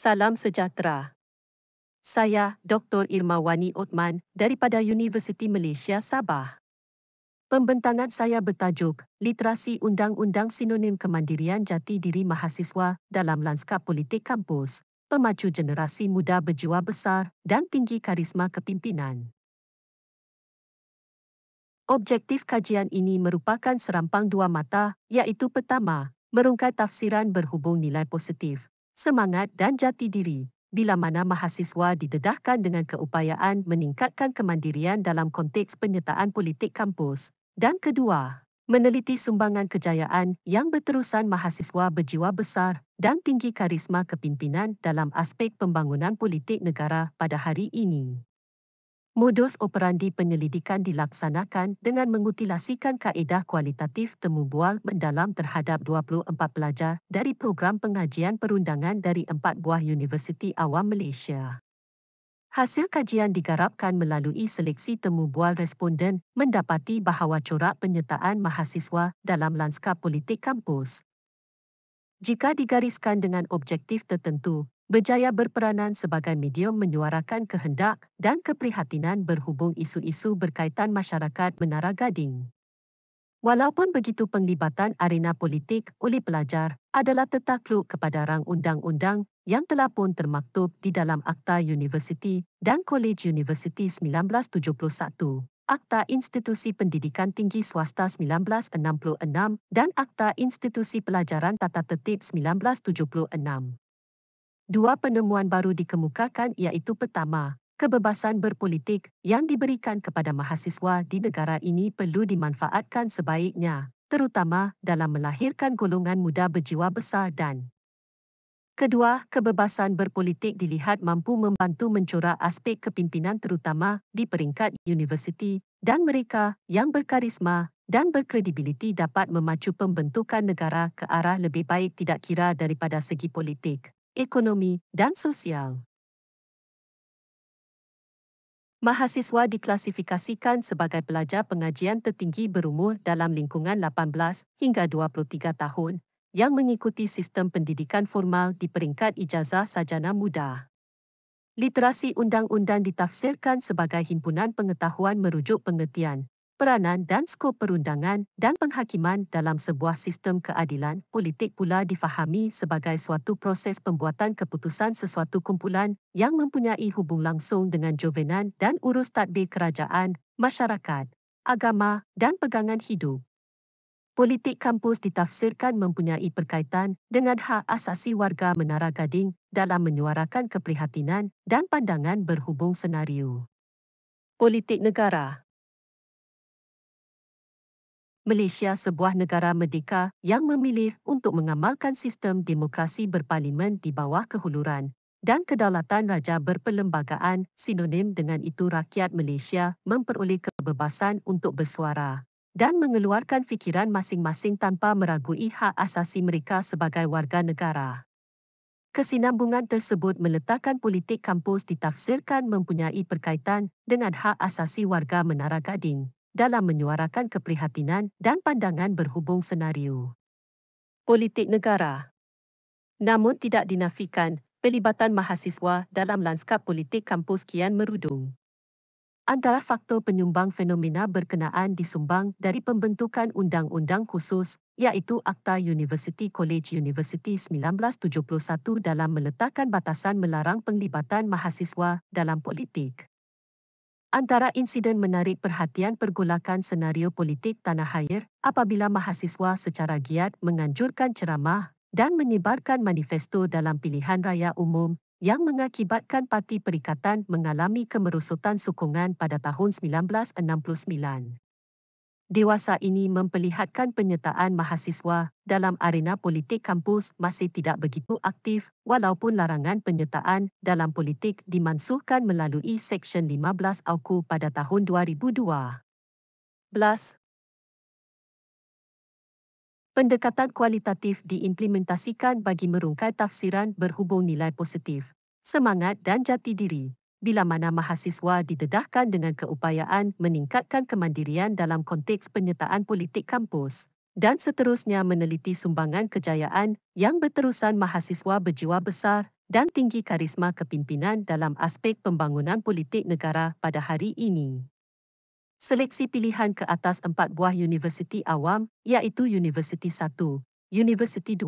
Salam sejahtera. Saya Dr. Irma Wani Othman daripada Universiti Malaysia Sabah. Pembentangan saya bertajuk Literasi Undang-Undang Sinonim Kemandirian Jati Diri Mahasiswa dalam Lanskap Politik Kampus, Pemacu Generasi Muda Berjiwa Besar dan Tinggi Karisma Kepimpinan. Objektif kajian ini merupakan serampang dua mata, iaitu pertama, merungkai tafsiran berhubung nilai positif semangat dan jati diri. Bila mana mahasiswa didedahkan dengan keupayaan meningkatkan kemandirian dalam konteks penyertaan politik kampus. Dan kedua, meneliti sumbangan kejayaan yang berterusan mahasiswa berjiwa besar dan tinggi karisma kepimpinan dalam aspek pembangunan politik negara pada hari ini. Modus operandi penyelidikan dilaksanakan dengan mengutilasikan kaedah kualitatif temu bual mendalam terhadap 24 pelajar dari program pengajian perundangan dari empat buah universiti awam Malaysia. Hasil kajian digarapkan melalui seleksi temu bual responden mendapati bahawa corak penyertaan mahasiswa dalam lanskap politik kampus. Jika digariskan dengan objektif tertentu, berjaya berperanan sebagai medium menyuarakan kehendak dan keprihatinan berhubung isu-isu berkaitan masyarakat Menara Gading. Walaupun begitu penglibatan arena politik oleh pelajar adalah tertakluk kepada rang undang-undang yang telah pun termaktub di dalam Akta Universiti dan Kolej Universiti 1971, Akta Institusi Pendidikan Tinggi Swasta 1966 dan Akta Institusi Pelajaran Tata Tertib 1976 dua penemuan baru dikemukakan iaitu pertama, kebebasan berpolitik yang diberikan kepada mahasiswa di negara ini perlu dimanfaatkan sebaiknya, terutama dalam melahirkan golongan muda berjiwa besar dan kedua, kebebasan berpolitik dilihat mampu membantu mencorak aspek kepimpinan terutama di peringkat universiti dan mereka yang berkarisma dan berkredibiliti dapat memacu pembentukan negara ke arah lebih baik tidak kira daripada segi politik ekonomi, dan sosial. Mahasiswa diklasifikasikan sebagai pelajar pengajian tertinggi berumur dalam lingkungan 18 hingga 23 tahun yang mengikuti sistem pendidikan formal di peringkat ijazah sajana muda. Literasi undang-undang ditafsirkan sebagai himpunan pengetahuan merujuk pengertian peranan dan skop perundangan dan penghakiman dalam sebuah sistem keadilan politik pula difahami sebagai suatu proses pembuatan keputusan sesuatu kumpulan yang mempunyai hubung langsung dengan jovenan dan urus tadbir kerajaan, masyarakat, agama dan pegangan hidup. Politik kampus ditafsirkan mempunyai perkaitan dengan hak asasi warga Menara Gading dalam menyuarakan keprihatinan dan pandangan berhubung senario. Politik negara Malaysia sebuah negara merdeka yang memilih untuk mengamalkan sistem demokrasi berparlimen di bawah kehuluran dan kedaulatan raja berperlembagaan sinonim dengan itu rakyat Malaysia memperoleh kebebasan untuk bersuara dan mengeluarkan fikiran masing-masing tanpa meragui hak asasi mereka sebagai warga negara. Kesinambungan tersebut meletakkan politik kampus ditafsirkan mempunyai perkaitan dengan hak asasi warga Menara Gading dalam menyuarakan keprihatinan dan pandangan berhubung senario politik negara. Namun tidak dinafikan, pelibatan mahasiswa dalam lanskap politik kampus kian merudung. Antara faktor penyumbang fenomena berkenaan disumbang dari pembentukan undang-undang khusus, iaitu Akta University College University 1971 dalam meletakkan batasan melarang penglibatan mahasiswa dalam politik. Antara insiden menarik perhatian pergolakan senario politik tanah air apabila mahasiswa secara giat menganjurkan ceramah dan menyebarkan manifesto dalam pilihan raya umum yang mengakibatkan Parti Perikatan mengalami kemerosotan sokongan pada tahun 1969 dewasa ini memperlihatkan penyertaan mahasiswa dalam arena politik kampus masih tidak begitu aktif walaupun larangan penyertaan dalam politik dimansuhkan melalui Seksyen 15 AUKU pada tahun 2002. Pendekatan kualitatif diimplementasikan bagi merungkai tafsiran berhubung nilai positif, semangat dan jati diri bila mana mahasiswa didedahkan dengan keupayaan meningkatkan kemandirian dalam konteks penyertaan politik kampus dan seterusnya meneliti sumbangan kejayaan yang berterusan mahasiswa berjiwa besar dan tinggi karisma kepimpinan dalam aspek pembangunan politik negara pada hari ini. Seleksi pilihan ke atas empat buah universiti awam iaitu Universiti 1, Universiti 2,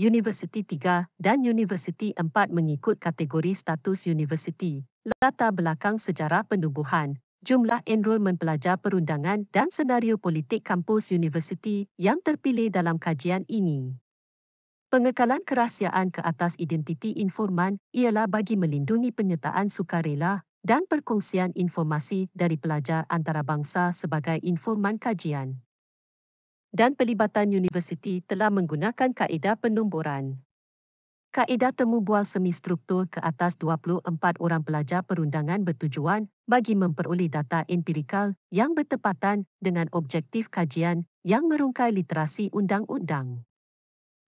Universiti 3 dan Universiti 4 mengikut kategori status universiti. Latar belakang sejarah penubuhan, jumlah enrolmen pelajar perundangan dan senario politik kampus universiti yang terpilih dalam kajian ini. Pengekalan kerahsiaan ke atas identiti informan ialah bagi melindungi penyertaan sukarela dan perkongsian informasi dari pelajar antarabangsa sebagai informan kajian dan pelibatan universiti telah menggunakan kaedah penumburan. Kaedah temu bual semi-struktur ke atas 24 orang pelajar perundangan bertujuan bagi memperoleh data empirikal yang bertepatan dengan objektif kajian yang merungkai literasi undang-undang.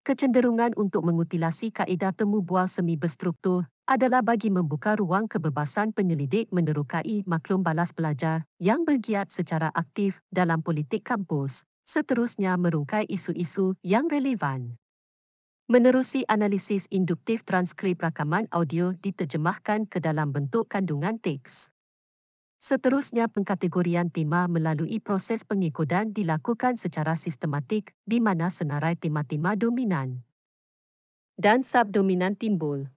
Kecenderungan untuk mengutilasi kaedah temu bual semi berstruktur adalah bagi membuka ruang kebebasan penyelidik menerukai maklum balas pelajar yang bergiat secara aktif dalam politik kampus seterusnya merungkai isu-isu yang relevan. Menerusi analisis induktif transkrip rakaman audio diterjemahkan ke dalam bentuk kandungan teks. Seterusnya pengkategorian tema melalui proses pengikodan dilakukan secara sistematik di mana senarai tema-tema dominan dan subdominan timbul.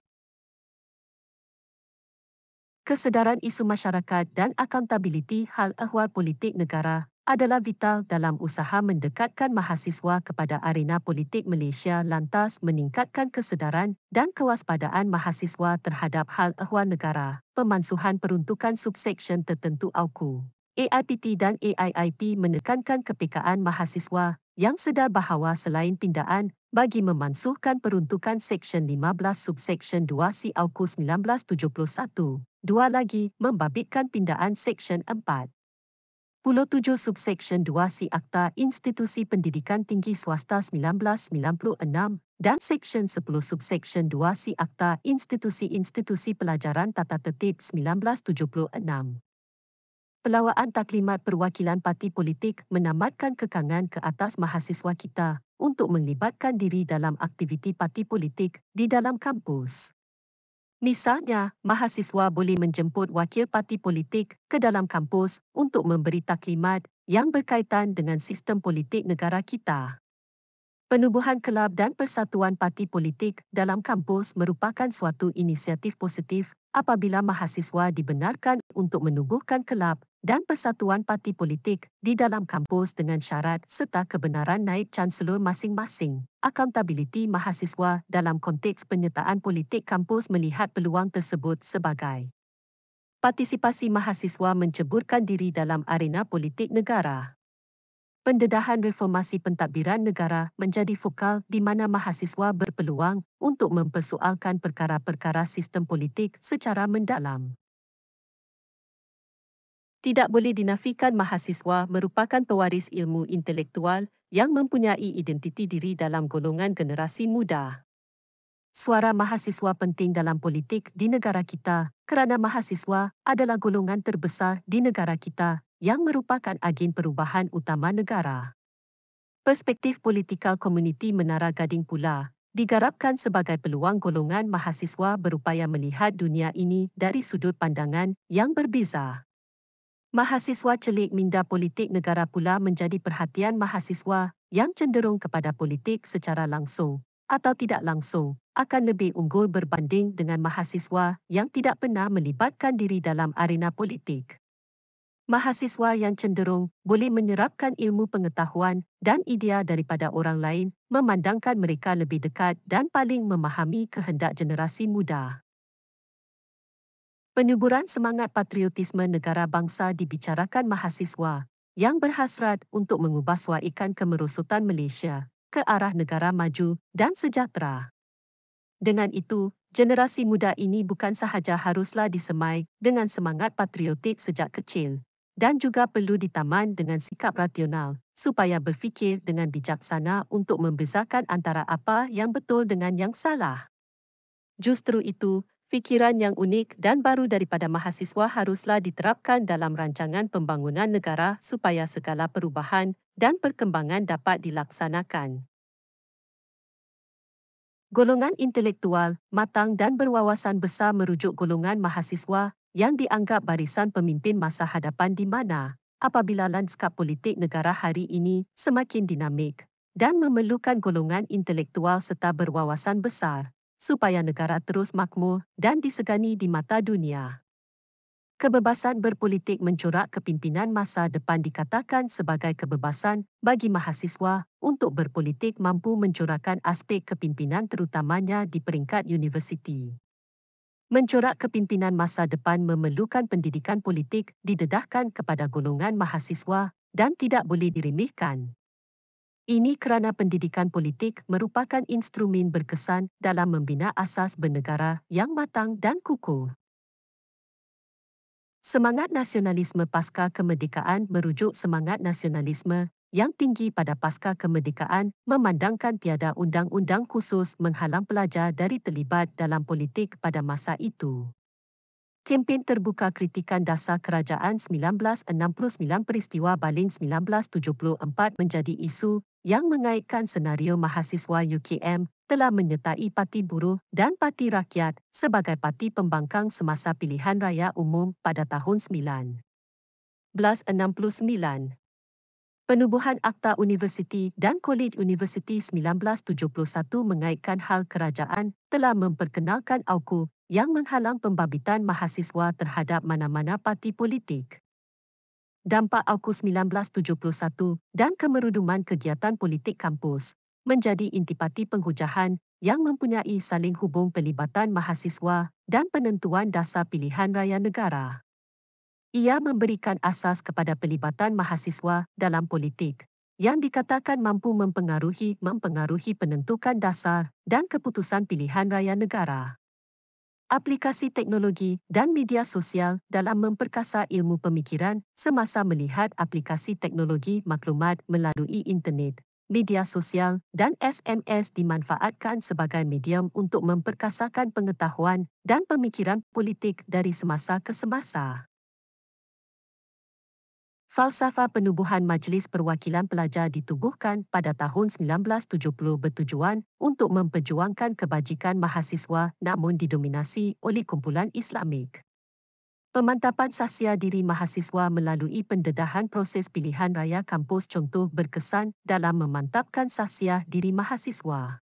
Kesedaran isu masyarakat dan akuntabiliti hal ehwal politik negara adalah vital dalam usaha mendekatkan mahasiswa kepada arena politik Malaysia lantas meningkatkan kesedaran dan kewaspadaan mahasiswa terhadap hal ehwal negara, pemansuhan peruntukan subseksyen tertentu AUKU. AIPT dan AIIP menekankan kepekaan mahasiswa yang sedar bahawa selain pindaan bagi memansuhkan peruntukan Seksyen 15 Subseksyen 2 si AUKU 1971, dua lagi membabitkan pindaan Seksyen 4. 47 subseksyen 2C Akta Institusi Pendidikan Tinggi Swasta 1996 dan Seksyen 10 subseksyen 2C Akta Institusi-Institusi Pelajaran Tata Tertib 1976. Pelawaan taklimat perwakilan parti politik menamatkan kekangan ke atas mahasiswa kita untuk melibatkan diri dalam aktiviti parti politik di dalam kampus. Misalnya, mahasiswa boleh menjemput wakil parti politik ke dalam kampus untuk memberi taklimat yang berkaitan dengan sistem politik negara kita. Penubuhan kelab dan persatuan parti politik dalam kampus merupakan suatu inisiatif positif apabila mahasiswa dibenarkan untuk menubuhkan kelab dan persatuan parti politik di dalam kampus dengan syarat serta kebenaran naib chancellor masing-masing. Akuntabiliti mahasiswa dalam konteks penyertaan politik kampus melihat peluang tersebut sebagai partisipasi mahasiswa menceburkan diri dalam arena politik negara pendedahan reformasi pentadbiran negara menjadi fokal di mana mahasiswa berpeluang untuk mempersoalkan perkara-perkara sistem politik secara mendalam. Tidak boleh dinafikan mahasiswa merupakan pewaris ilmu intelektual yang mempunyai identiti diri dalam golongan generasi muda. Suara mahasiswa penting dalam politik di negara kita kerana mahasiswa adalah golongan terbesar di negara kita yang merupakan agen perubahan utama negara. Perspektif politikal komuniti Menara Gading pula digarapkan sebagai peluang golongan mahasiswa berupaya melihat dunia ini dari sudut pandangan yang berbeza. Mahasiswa celik minda politik negara pula menjadi perhatian mahasiswa yang cenderung kepada politik secara langsung atau tidak langsung akan lebih unggul berbanding dengan mahasiswa yang tidak pernah melibatkan diri dalam arena politik mahasiswa yang cenderung boleh menyerapkan ilmu pengetahuan dan idea daripada orang lain, memandangkan mereka lebih dekat dan paling memahami kehendak generasi muda. Penyuburan semangat patriotisme negara bangsa dibicarakan mahasiswa yang berhasrat untuk mengubah suaikan kemerosotan Malaysia ke arah negara maju dan sejahtera. Dengan itu, generasi muda ini bukan sahaja haruslah disemai dengan semangat patriotik sejak kecil, dan juga perlu ditaman dengan sikap rasional supaya berfikir dengan bijaksana untuk membezakan antara apa yang betul dengan yang salah. Justru itu, fikiran yang unik dan baru daripada mahasiswa haruslah diterapkan dalam rancangan pembangunan negara supaya segala perubahan dan perkembangan dapat dilaksanakan. Golongan intelektual, matang dan berwawasan besar merujuk golongan mahasiswa yang dianggap barisan pemimpin masa hadapan di mana apabila lanskap politik negara hari ini semakin dinamik dan memerlukan golongan intelektual serta berwawasan besar supaya negara terus makmur dan disegani di mata dunia. Kebebasan berpolitik mencorak kepimpinan masa depan dikatakan sebagai kebebasan bagi mahasiswa untuk berpolitik mampu mencorakkan aspek kepimpinan terutamanya di peringkat universiti mencorak kepimpinan masa depan memerlukan pendidikan politik didedahkan kepada golongan mahasiswa dan tidak boleh diremehkan. Ini kerana pendidikan politik merupakan instrumen berkesan dalam membina asas bernegara yang matang dan kukuh. Semangat nasionalisme pasca kemerdekaan merujuk semangat nasionalisme yang tinggi pada pasca kemerdekaan memandangkan tiada undang-undang khusus menghalang pelajar dari terlibat dalam politik pada masa itu. Kempen terbuka kritikan dasar kerajaan 1969 peristiwa Baling 1974 menjadi isu yang mengaitkan senario mahasiswa UKM telah menyertai Parti Buruh dan Parti Rakyat sebagai parti pembangkang semasa pilihan raya umum pada tahun 1969. Penubuhan Akta Universiti dan Kolej Universiti 1971 mengaitkan hal kerajaan telah memperkenalkan AUKU yang menghalang pembabitan mahasiswa terhadap mana-mana parti politik. Dampak AUKU 1971 dan kemeruduman kegiatan politik kampus menjadi intipati penghujahan yang mempunyai saling hubung pelibatan mahasiswa dan penentuan dasar pilihan raya negara. Ia memberikan asas kepada pelibatan mahasiswa dalam politik yang dikatakan mampu mempengaruhi mempengaruhi penentukan dasar dan keputusan pilihan raya negara. Aplikasi teknologi dan media sosial dalam memperkasa ilmu pemikiran semasa melihat aplikasi teknologi maklumat melalui internet, media sosial dan SMS dimanfaatkan sebagai medium untuk memperkasakan pengetahuan dan pemikiran politik dari semasa ke semasa. Falsafah penubuhan Majlis Perwakilan Pelajar ditubuhkan pada tahun 1970 bertujuan untuk memperjuangkan kebajikan mahasiswa namun didominasi oleh kumpulan Islamik. Pemantapan sasia diri mahasiswa melalui pendedahan proses pilihan raya kampus contoh berkesan dalam memantapkan sasia diri mahasiswa.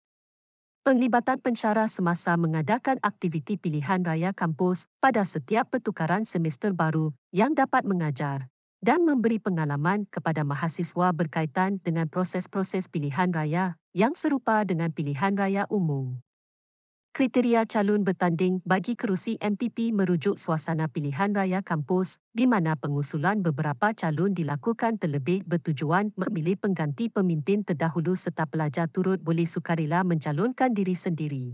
Penglibatan pensyarah semasa mengadakan aktiviti pilihan raya kampus pada setiap pertukaran semester baru yang dapat mengajar, dan memberi pengalaman kepada mahasiswa berkaitan dengan proses-proses pilihan raya yang serupa dengan pilihan raya umum. Kriteria calon bertanding bagi kerusi MPP merujuk suasana pilihan raya kampus di mana pengusulan beberapa calon dilakukan terlebih bertujuan memilih pengganti pemimpin terdahulu serta pelajar turut boleh sukarela mencalonkan diri sendiri.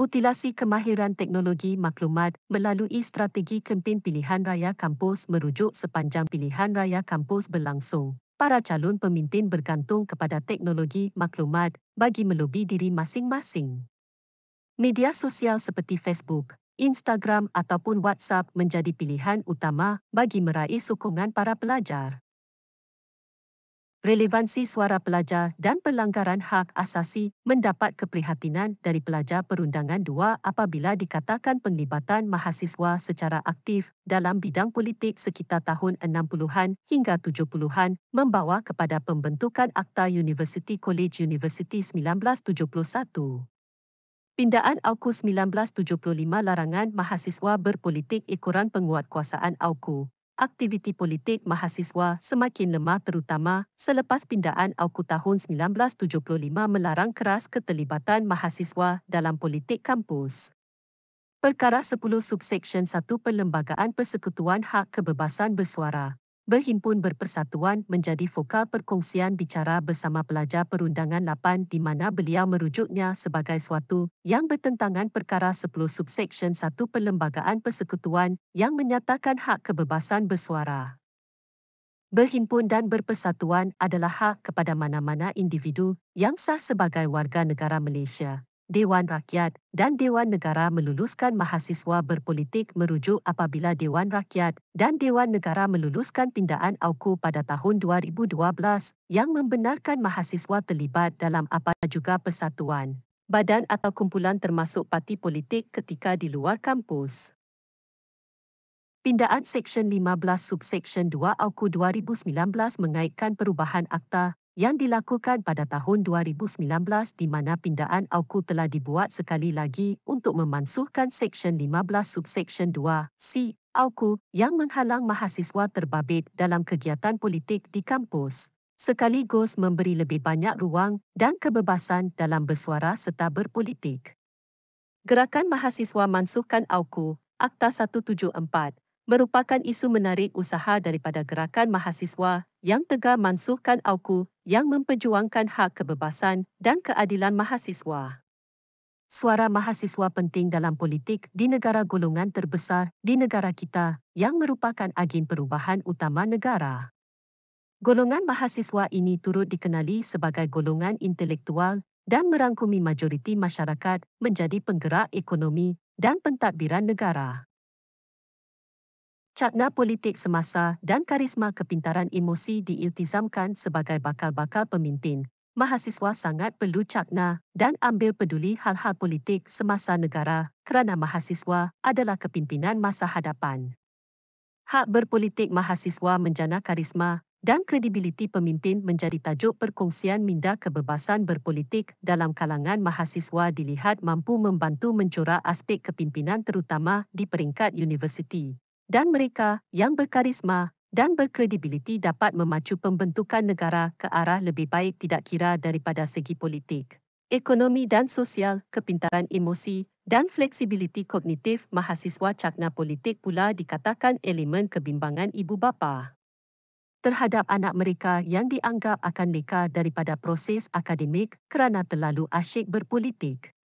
Utilasi kemahiran teknologi maklumat melalui strategi kempen pilihan raya kampus merujuk sepanjang pilihan raya kampus berlangsung. Para calon pemimpin bergantung kepada teknologi maklumat bagi melobi diri masing-masing. Media sosial seperti Facebook, Instagram ataupun WhatsApp menjadi pilihan utama bagi meraih sokongan para pelajar relevansi suara pelajar dan pelanggaran hak asasi mendapat keprihatinan dari pelajar perundangan dua apabila dikatakan penglibatan mahasiswa secara aktif dalam bidang politik sekitar tahun 60-an hingga 70-an membawa kepada pembentukan Akta University College University 1971. Pindaan AUKU 1975 larangan mahasiswa berpolitik ikuran penguatkuasaan AUKU aktiviti politik mahasiswa semakin lemah terutama selepas pindaan AUKU tahun 1975 melarang keras keterlibatan mahasiswa dalam politik kampus. Perkara 10 subseksyen 1 Perlembagaan Persekutuan Hak Kebebasan Bersuara Berhimpun Berpersatuan menjadi fokal perkongsian bicara bersama pelajar perundangan 8 di mana beliau merujuknya sebagai suatu yang bertentangan perkara 10 subseksyen 1 Perlembagaan Persekutuan yang menyatakan hak kebebasan bersuara. Berhimpun dan berpersatuan adalah hak kepada mana-mana individu yang sah sebagai warga negara Malaysia. Dewan Rakyat dan Dewan Negara meluluskan mahasiswa berpolitik merujuk apabila Dewan Rakyat dan Dewan Negara meluluskan pindaan AUKU pada tahun 2012 yang membenarkan mahasiswa terlibat dalam apa juga persatuan, badan atau kumpulan termasuk parti politik ketika di luar kampus. Pindaan Seksyen 15 Subseksyen 2 AUKU 2019 mengaitkan perubahan Akta yang dilakukan pada tahun 2019 di mana pindaan AUKU telah dibuat sekali lagi untuk memansuhkan Seksyen 15 Subseksyen 2 C AUKU yang menghalang mahasiswa terbabit dalam kegiatan politik di kampus. Sekaligus memberi lebih banyak ruang dan kebebasan dalam bersuara serta berpolitik. Gerakan Mahasiswa Mansuhkan AUKU, Akta 174, merupakan isu menarik usaha daripada gerakan mahasiswa yang tegar mansuhkan aku yang memperjuangkan hak kebebasan dan keadilan mahasiswa. Suara mahasiswa penting dalam politik di negara golongan terbesar di negara kita yang merupakan agen perubahan utama negara. Golongan mahasiswa ini turut dikenali sebagai golongan intelektual dan merangkumi majoriti masyarakat menjadi penggerak ekonomi dan pentadbiran negara. Cakna politik semasa dan karisma kepintaran emosi diiltizamkan sebagai bakal-bakal pemimpin. Mahasiswa sangat perlu cakna dan ambil peduli hal-hal politik semasa negara kerana mahasiswa adalah kepimpinan masa hadapan. Hak berpolitik mahasiswa menjana karisma dan kredibiliti pemimpin menjadi tajuk perkongsian minda kebebasan berpolitik dalam kalangan mahasiswa dilihat mampu membantu mencorak aspek kepimpinan terutama di peringkat universiti dan mereka yang berkarisma dan berkredibiliti dapat memacu pembentukan negara ke arah lebih baik tidak kira daripada segi politik, ekonomi dan sosial, kepintaran emosi dan fleksibiliti kognitif mahasiswa cakna politik pula dikatakan elemen kebimbangan ibu bapa. Terhadap anak mereka yang dianggap akan leka daripada proses akademik kerana terlalu asyik berpolitik.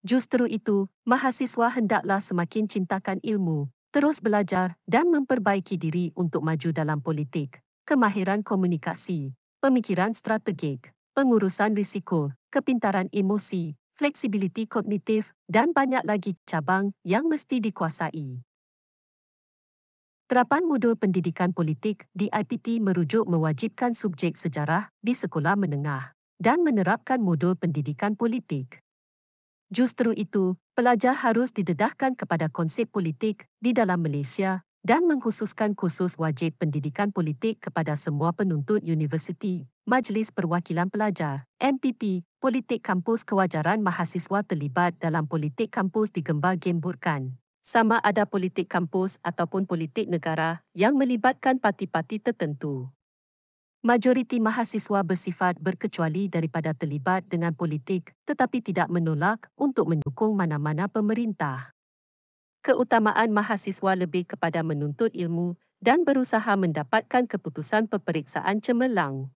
Justeru itu, mahasiswa hendaklah semakin cintakan ilmu terus belajar dan memperbaiki diri untuk maju dalam politik, kemahiran komunikasi, pemikiran strategik, pengurusan risiko, kepintaran emosi, fleksibiliti kognitif, dan banyak lagi cabang yang mesti dikuasai. Terapan modul pendidikan politik di IPT merujuk mewajibkan subjek sejarah di sekolah menengah dan menerapkan modul pendidikan politik. Justru itu, pelajar harus didedahkan kepada konsep politik di dalam Malaysia dan mengkhususkan kursus wajib pendidikan politik kepada semua penuntut universiti, Majlis Perwakilan Pelajar, MPP, politik kampus kewajaran mahasiswa terlibat dalam politik kampus digembar gemburkan. Sama ada politik kampus ataupun politik negara yang melibatkan parti-parti tertentu. Majoriti mahasiswa bersifat berkecuali daripada terlibat dengan politik tetapi tidak menolak untuk mendukung mana-mana pemerintah. Keutamaan mahasiswa lebih kepada menuntut ilmu dan berusaha mendapatkan keputusan peperiksaan cemerlang.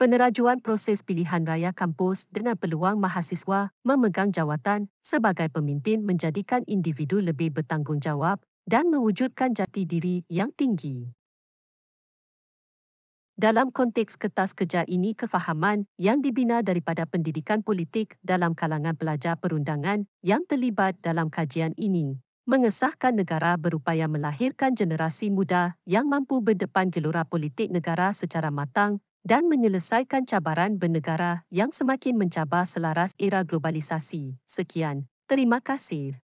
Penerajuan proses pilihan raya kampus dengan peluang mahasiswa memegang jawatan sebagai pemimpin menjadikan individu lebih bertanggungjawab dan mewujudkan jati diri yang tinggi. Dalam konteks kertas kerja ini kefahaman yang dibina daripada pendidikan politik dalam kalangan pelajar perundangan yang terlibat dalam kajian ini. Mengesahkan negara berupaya melahirkan generasi muda yang mampu berdepan gelora politik negara secara matang dan menyelesaikan cabaran bernegara yang semakin mencabar selaras era globalisasi. Sekian. Terima kasih.